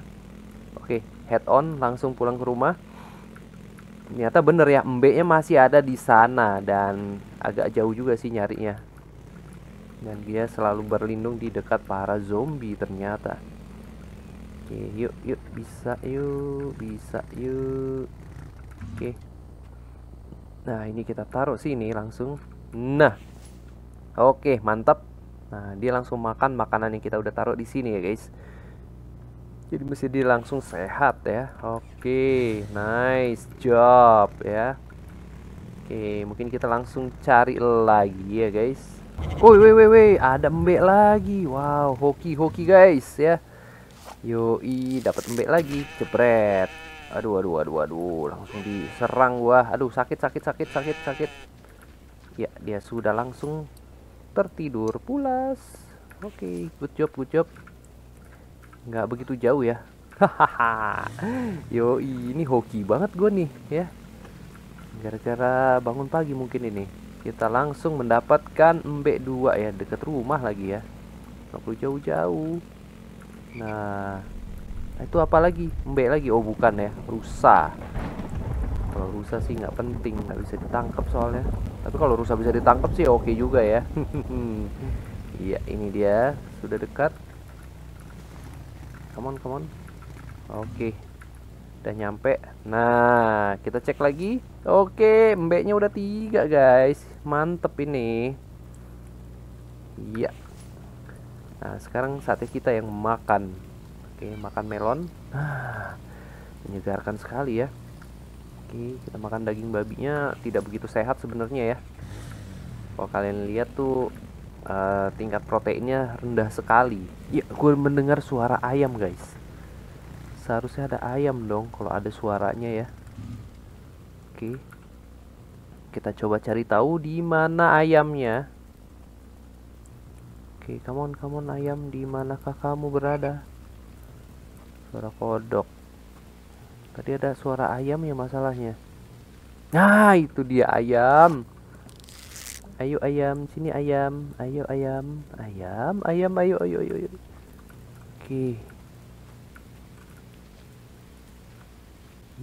Oke, okay, head on langsung pulang ke rumah. Ternyata bener ya, embe-nya masih ada di sana dan agak jauh juga sih nyarinya. Dan dia selalu berlindung di dekat para zombie ternyata oke yuk yuk bisa yuk bisa yuk oke nah ini kita taruh sini langsung nah oke mantap nah dia langsung makan makanan yang kita udah taruh di sini ya guys jadi mesti dia langsung sehat ya oke nice job ya oke mungkin kita langsung cari lagi ya guys Woi, woi, woi, ada mbek lagi. Wow, hoki, hoki guys ya. Yoi, dapat embek lagi, jebret. Aduh, aduh, aduh, aduh, langsung diserang gua. Aduh, sakit, sakit, sakit, sakit, sakit. Ya, dia sudah langsung tertidur pulas. Oke, okay, good job, good job. Nggak begitu jauh ya. Hahaha. Yoi, ini hoki banget gua nih, ya. Gara-gara bangun pagi mungkin ini. Kita langsung mendapatkan embek dua ya, deket rumah lagi ya. Nggak perlu jauh-jauh. Nah, itu apa lagi? Mbek lagi? Oh bukan ya, rusa. Kalau rusa sih nggak penting, nggak bisa ditangkap soalnya. Tapi kalau rusa bisa ditangkap sih oke juga ya. Iya, ini dia sudah dekat. Come on, come on. Oke, udah nyampe. Nah, kita cek lagi. Oke, okay, mbeknya udah tiga guys. Mantep ini. Iya. Nah, sekarang saatnya kita yang makan. Oke, makan melon. menyegarkan sekali ya. Oke, kita makan daging babinya tidak begitu sehat sebenarnya ya. Kalau kalian lihat tuh uh, tingkat proteinnya rendah sekali. Ya, gue mendengar suara ayam, guys. Seharusnya ada ayam dong kalau ada suaranya ya. Oke. Kita coba cari tahu di mana ayamnya. Oke, okay, come on, ayam, di manakah kamu berada? Suara kodok. Tadi ada suara ayam ya masalahnya. Nah, itu dia ayam. Ayo ayam, sini ayam. Ayo ayam, ayam, ayam, ayo ayo ayo. ayo. Oke. Okay.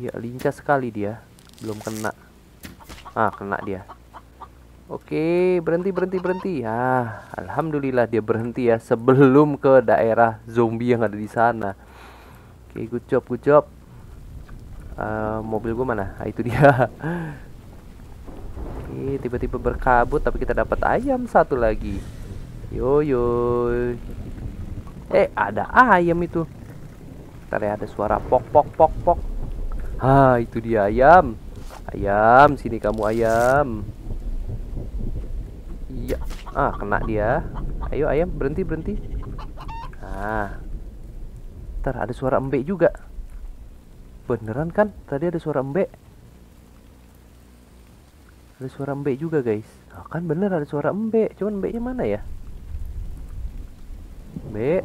Ya, lincah sekali dia. Belum kena. Ah, kena dia. Oke, berhenti, berhenti, berhenti. Ya, alhamdulillah dia berhenti ya sebelum ke daerah zombie yang ada di sana. Oke, good job, good job. Uh, mobil gue mana? Ah, itu dia. Oke, tiba-tiba berkabut tapi kita dapat ayam satu lagi. Yo yo. Eh, ada ayam itu. Ntar ya ada suara pok pok pok pok. Ah, itu dia ayam. Ayam, sini kamu ayam. Iya. Ah, kena dia. Ayo ayam, berhenti, berhenti. Nah. Ntar ada suara embek juga. Beneran kan? Tadi ada suara embek. Ada suara embek juga, guys. Ah, kan bener ada suara embek. Cuman embeknya mana ya? Embek.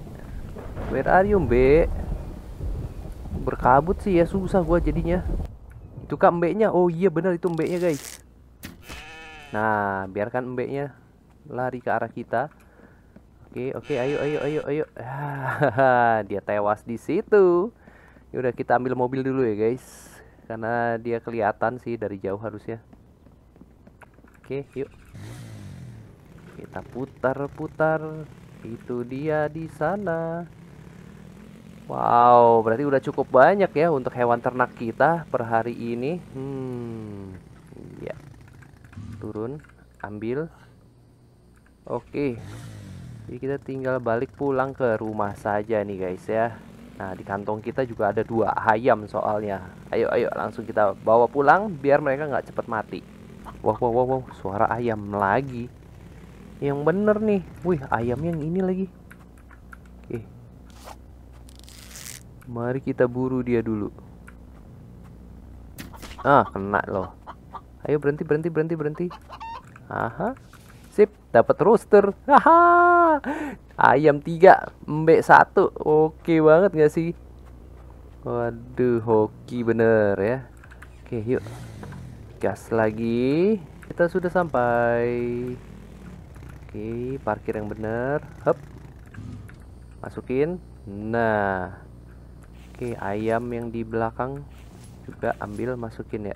Where are you, embek? Berkabut sih ya, susah gua jadinya. Itu kak embeknya. Oh iya, bener itu embeknya, guys. Nah, biarkan embeknya lari ke arah kita. Oke, oke, ayo, ayo, ayo, ayo. dia tewas di situ. Ya udah kita ambil mobil dulu ya, guys. Karena dia kelihatan sih dari jauh harusnya. Oke, yuk. Kita putar-putar. Itu dia di sana. Wow, berarti udah cukup banyak ya untuk hewan ternak kita per hari ini. Hmm. Iya. Turun, ambil. Oke jadi kita tinggal balik pulang ke rumah saja nih guys ya Nah di kantong kita juga ada dua ayam soalnya Ayo ayo langsung kita bawa pulang biar mereka nggak cepat mati Wah wah wah wah suara ayam lagi Yang bener nih Wih ayam yang ini lagi Oke Mari kita buru dia dulu Ah kena loh Ayo berhenti berhenti berhenti berhenti Aha Sip, dapat rooster. Haha. Ayam tiga, embe satu, Oke banget gak sih? Waduh, hoki bener ya. Oke, yuk. Gas lagi. Kita sudah sampai. Oke, parkir yang bener. Hop. Masukin. Nah. Oke, ayam yang di belakang juga ambil masukin ya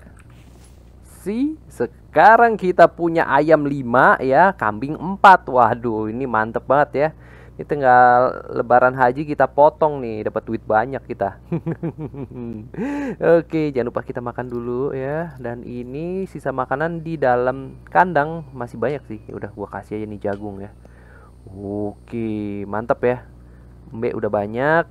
nasi sekarang kita punya ayam 5 ya kambing 4 waduh ini mantep banget ya ini tinggal lebaran haji kita potong nih dapat duit banyak kita oke jangan lupa kita makan dulu ya dan ini sisa makanan di dalam kandang masih banyak sih udah gua kasih aja nih jagung ya oke mantep ya Mbak udah banyak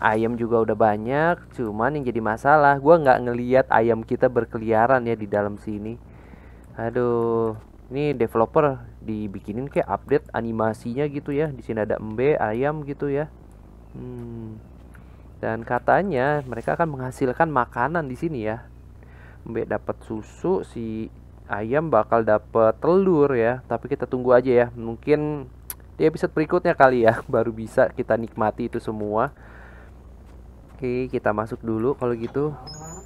ayam juga udah banyak cuman yang jadi masalah gue nggak ngeliat ayam kita berkeliaran ya di dalam sini aduh ini developer dibikinin kayak update animasinya gitu ya di sini ada embe ayam gitu ya hmm. dan katanya mereka akan menghasilkan makanan di sini ya embe dapat susu si ayam bakal dapat telur ya tapi kita tunggu aja ya mungkin di episode berikutnya kali ya baru bisa kita nikmati itu semua Oke, kita masuk dulu kalau gitu.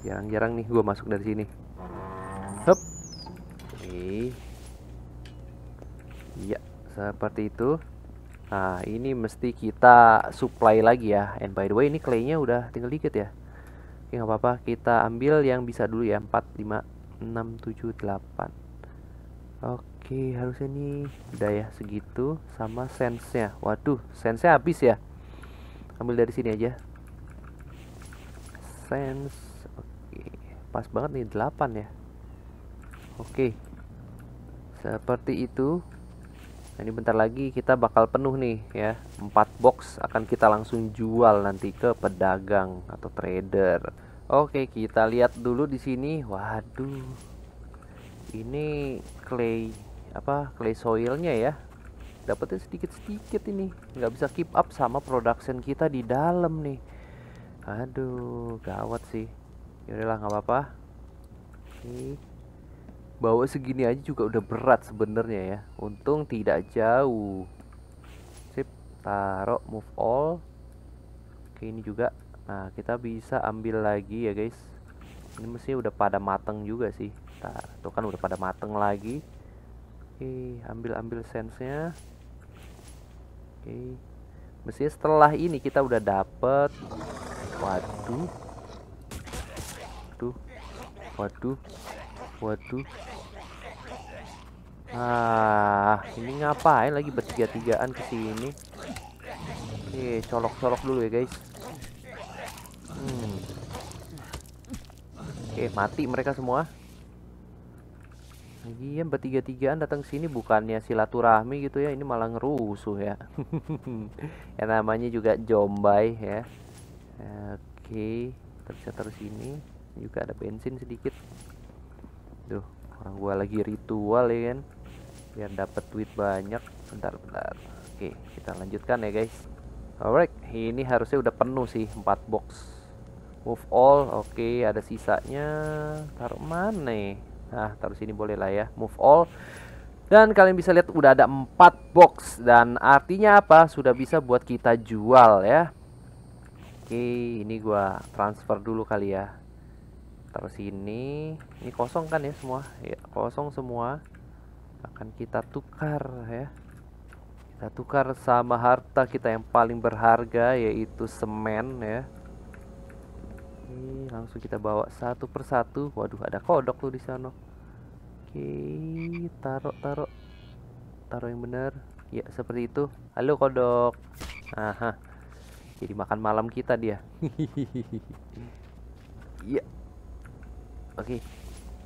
Jarang-jarang nih gua masuk dari sini. Hop. Oke. Iya, seperti itu. Nah, ini mesti kita supply lagi ya. And by the way, ini claynya udah tinggal dikit ya. Oke, nggak apa-apa. Kita ambil yang bisa dulu ya. 4, 5, 6, 7, 8. Oke, harusnya ini udah ya segitu sama sense-nya. Waduh, sense-nya habis ya. Ambil dari sini aja defense oke pas banget nih 8 ya oke seperti itu nah ini bentar lagi kita bakal penuh nih ya 4 box akan kita langsung jual nanti ke pedagang atau trader oke kita lihat dulu di sini waduh ini clay apa clay soilnya ya dapatnya sedikit-sedikit ini nggak bisa keep up sama production kita di dalam nih aduh gawat sih yaudahlah nggak apa-apa oke bawa segini aja juga udah berat sebenarnya ya untung tidak jauh sip taruh move all oke ini juga nah kita bisa ambil lagi ya guys ini mesti udah pada mateng juga sih nah, tuh kan udah pada mateng lagi oke ambil ambil sensenya oke Mestinya setelah ini kita udah dapet Waduh Waduh Waduh Waduh Ah, ini ngapain lagi bertiga-tigaan ke sini? Oke, colok-colok dulu ya, guys. Hmm. Oke, mati mereka semua. Iya, bertiga-tigaan datang sini bukannya silaturahmi gitu ya, ini malah ngerusuh ya. ya namanya juga Jombai ya. Oke, terus terus terus sini. Juga ada bensin sedikit. Duh, orang gua lagi ritual ya kan. Biar dapat duit banyak. Bentar, bentar. Oke, kita lanjutkan ya guys. Alright, ini harusnya udah penuh sih 4 box. Move all, oke, ada sisanya. Taruh mana nih? Ya? Nah, taruh sini boleh lah ya. Move all. Dan kalian bisa lihat udah ada 4 box dan artinya apa? Sudah bisa buat kita jual ya. Oke, ini gua transfer dulu kali ya. Taruh sini. Ini kosong kan ya semua? Ya, kosong semua. Akan kita tukar ya. Kita tukar sama harta kita yang paling berharga yaitu semen ya. Oke, langsung kita bawa satu persatu. Waduh, ada kodok tuh di sana. Oke, taruh, taruh, taruh yang benar. Ya, seperti itu. Halo kodok. Aha, jadi makan malam kita dia. Iya. Oke,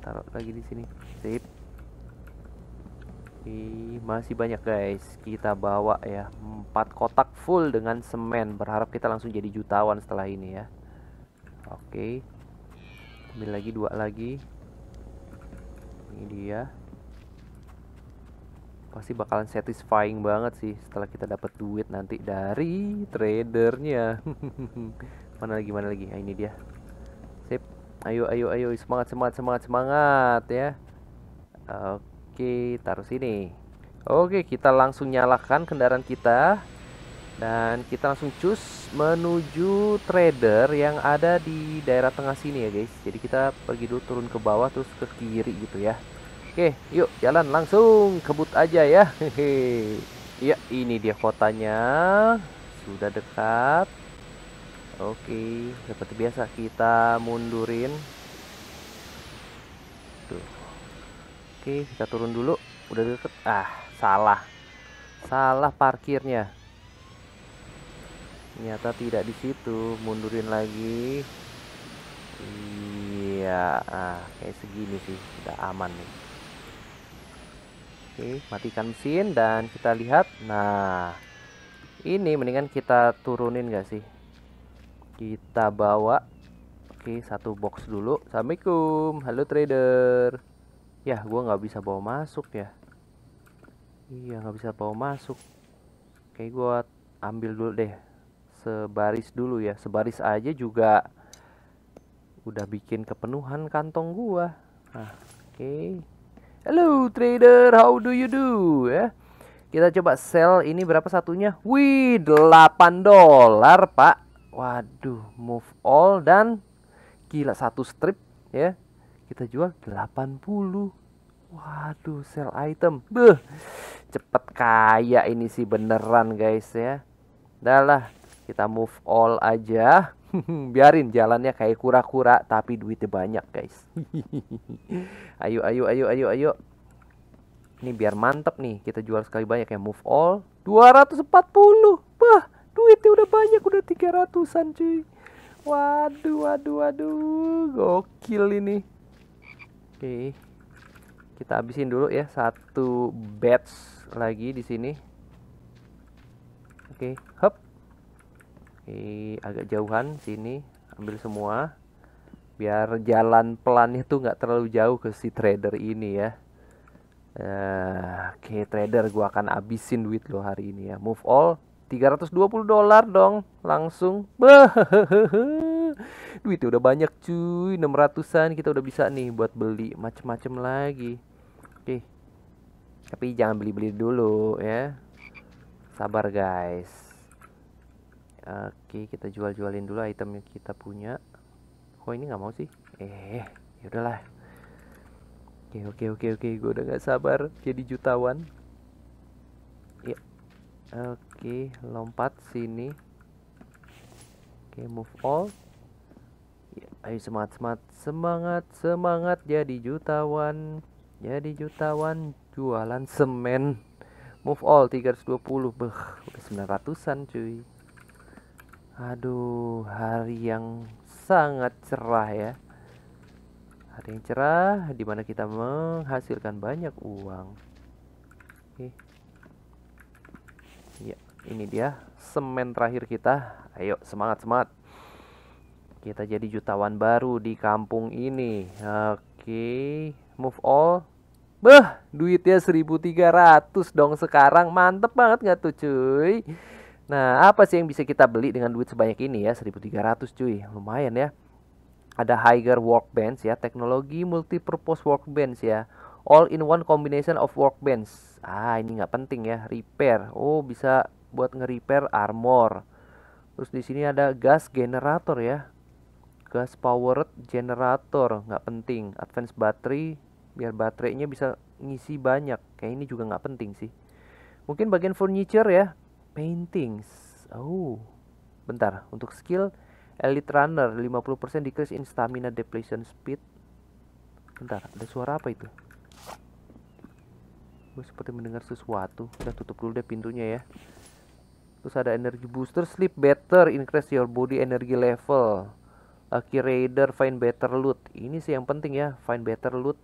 taruh lagi di sini. Sip. Oke, masih banyak guys. Kita bawa ya empat kotak full dengan semen. Berharap kita langsung jadi jutawan setelah ini ya oke ambil lagi dua lagi ini dia pasti bakalan satisfying banget sih setelah kita dapat duit nanti dari tradernya mana lagi mana lagi nah, ini dia sip ayo ayo ayo semangat semangat semangat semangat ya oke taruh sini oke kita langsung nyalakan kendaraan kita dan kita langsung cus menuju trader yang ada di daerah tengah sini ya guys jadi kita pergi dulu turun ke bawah terus ke kiri gitu ya Oke, yuk jalan langsung kebut aja ya. Hehe. Ya, ini dia kotanya. Sudah dekat. Oke, seperti biasa kita mundurin. Tuh. Oke, kita turun dulu. Udah deket. Ah, salah. Salah parkirnya ternyata tidak di situ mundurin lagi iya ah, kayak segini sih tidak aman nih oke matikan mesin dan kita lihat nah ini mendingan kita turunin gak sih kita bawa oke satu box dulu assalamualaikum halo trader ya gue nggak bisa bawa masuk ya iya nggak bisa bawa masuk oke gue ambil dulu deh sebaris dulu ya sebaris aja juga udah bikin kepenuhan kantong gua nah, oke okay. hello trader how do you do ya kita coba sell ini berapa satunya wih 8 dolar pak waduh move all dan gila satu strip ya kita jual 80 waduh sell item beh cepet kaya ini sih beneran guys ya Dah lah kita move all aja. Biarin jalannya kayak kura-kura tapi duitnya banyak, guys. ayo ayo ayo ayo ayo. Ini biar mantep nih, kita jual sekali banyak ya move all 240. Bah, duitnya udah banyak, udah 300-an, cuy. Waduh, waduh, waduh. Gokil ini. Oke. Kita habisin dulu ya satu batch lagi di sini. Oke, okay. hop ini agak jauhan sini ambil semua biar jalan pelannya tuh nggak terlalu jauh ke si trader ini ya eh, Oke okay, trader gua akan abisin duit lo hari ini ya Move all 320 dolar dong Langsung Duitnya udah banyak cuy 600an kita udah bisa nih buat beli macem-macem lagi Oke okay. Tapi jangan beli-beli dulu ya Sabar guys oke okay, kita jual-jualin dulu item yang kita punya kok ini nggak mau sih eh ya udahlah oke okay, oke okay, oke oke gue udah nggak sabar jadi jutawan ya oke lompat sini oke move all yeah, ayo semangat semangat semangat semangat jadi jutawan jadi jutawan jualan semen move all 320 beh udah 900an cuy Aduh, hari yang sangat cerah ya. Hari yang cerah di mana kita menghasilkan banyak uang. Oke. Ya, ini dia semen terakhir kita. Ayo, semangat-semangat. Kita jadi jutawan baru di kampung ini. Oke, move all. Beh, duitnya 1300 dong sekarang. Mantep banget nggak tuh, cuy? Nah, apa sih yang bisa kita beli dengan duit sebanyak ini ya? 1300 cuy, lumayan ya. Ada Higher Workbench ya, teknologi multi multipurpose workbench ya. All in one combination of workbench. Ah, ini nggak penting ya, repair. Oh, bisa buat nge-repair armor. Terus di sini ada gas generator ya. Gas powered generator, nggak penting. Advance battery biar baterainya bisa ngisi banyak. Kayak ini juga nggak penting sih. Mungkin bagian furniture ya paintings. Oh, bentar. Untuk skill Elite Runner 50% decrease in stamina depletion speed. Bentar, ada suara apa itu? Gue seperti mendengar sesuatu. Udah tutup dulu deh pintunya ya. Terus ada energy booster, sleep better, increase your body energy level. Lucky Raider, find better loot. Ini sih yang penting ya, find better loot.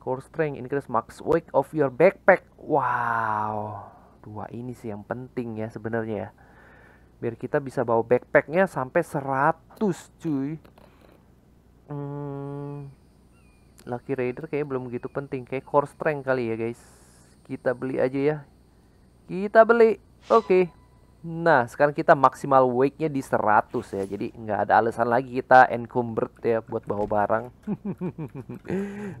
Core strength, increase max weight of your backpack. Wow dua ini sih yang penting ya sebenarnya ya biar kita bisa bawa backpacknya sampai 100 cuy hmm, Lucky Raider kayaknya belum begitu penting kayak core strength kali ya guys kita beli aja ya kita beli oke okay. Nah, sekarang kita maksimal weight-nya di 100 ya. Jadi nggak ada alasan lagi kita encumbered ya buat bawa barang.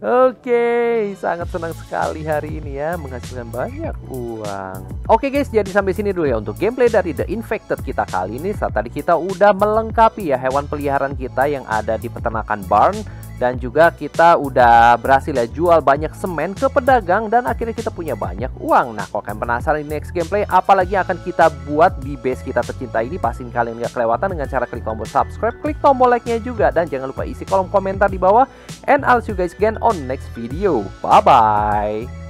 Oke, okay, sangat senang sekali hari ini ya menghasilkan banyak uang. Oke okay guys, jadi sampai sini dulu ya untuk gameplay dari The Infected kita kali ini. Saat tadi kita udah melengkapi ya hewan peliharaan kita yang ada di peternakan barn dan juga kita udah berhasil ya jual banyak semen ke pedagang dan akhirnya kita punya banyak uang. Nah, kalau kalian penasaran di next gameplay apalagi akan kita buat di base kita tercinta ini, pastiin kalian nggak kelewatan dengan cara klik tombol subscribe, klik tombol like-nya juga dan jangan lupa isi kolom komentar di bawah and I'll see you guys again on next video. Bye bye.